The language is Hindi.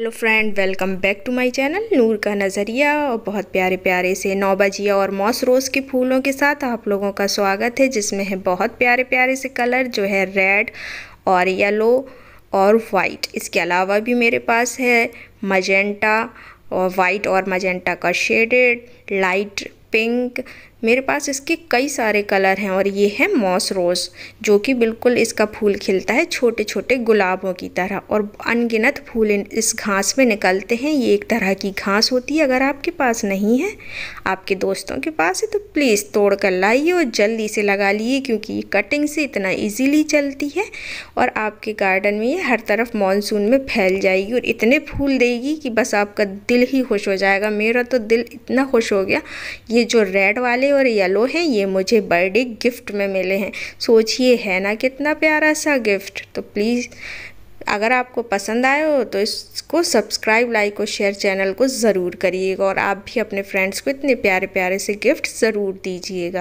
hello friend welcome back to my channel Noor का नज़रिया और बहुत प्यारे प्यारे से बजिया और मॉस रोज़ के फूलों के साथ आप लोगों का स्वागत है जिसमें है बहुत प्यारे प्यारे से कलर जो है रेड और येलो और वाइट इसके अलावा भी मेरे पास है मजेंटा और वाइट और मजेंटा का शेडेड लाइट पिंक मेरे पास इसके कई सारे कलर हैं और ये है मॉस रोज़ जो कि बिल्कुल इसका फूल खिलता है छोटे छोटे गुलाबों की तरह और अनगिनत फूल इस घास में निकलते हैं ये एक तरह की घास होती है अगर आपके पास नहीं है आपके दोस्तों के पास है तो प्लीज़ तोड़ कर लाइए और जल्दी से लगा लिए क्योंकि ये कटिंग से इतना ईजीली चलती है और आपके गार्डन में ये हर तरफ मानसून में फैल जाएगी और इतने फूल देगी कि बस आपका दिल ही खुश हो जाएगा मेरा तो दिल इतना खुश हो गया ये जो रेड वाले और येलो हैं ये मुझे बर्थडे गिफ्ट में मिले हैं सोचिए है ना कितना प्यारा सा गिफ्ट तो प्लीज़ अगर आपको पसंद आए हो तो इसको सब्सक्राइब लाइक और शेयर चैनल को ज़रूर करिएगा और आप भी अपने फ्रेंड्स को इतने प्यारे प्यारे से गिफ्ट ज़रूर दीजिएगा